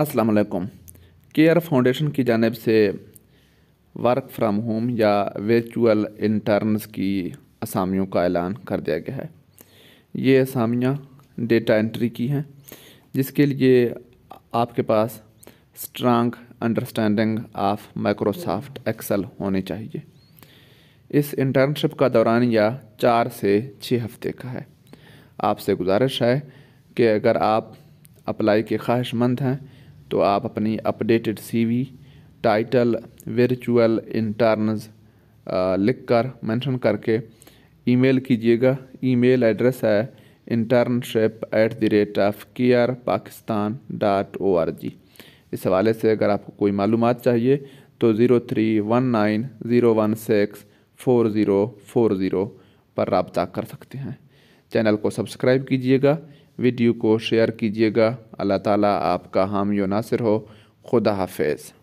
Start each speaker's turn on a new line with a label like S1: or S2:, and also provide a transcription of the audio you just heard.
S1: अस्सलाम वालेकुम care foundation की जानब से वर्क फ्राम होम या वर्चुअल इंटर्नस की असामियों का ऐलान कर दिया गया है ये असामियाँ डेटा एंट्री की हैं जिसके लिए आपके पास strong understanding of Microsoft Excel होनी चाहिए इस इंटर्नशिप का दौरान या चार से छः हफ्ते का है आपसे गुजारिश है कि अगर आप अप्लाई के ख्वाहिशमंद हैं तो आप अपनी updated CV title virtual interns लिख कर मैंशन करके ईमेल कीजिएगा ईमेल एड्रेस है internship at the rate of care Pakistan dot O R G इस हवाले से अगर आपको कोई मालूम चाहिए तो zero three one nine zero one six four zero four zero पर रबता कर सकते हैं चैनल को सब्सक्राइब कीजिएगा वीडियो को शेयर कीजिएगा अल्लाह ताला आपका हामियो नासिर हो खुदा हाफिज़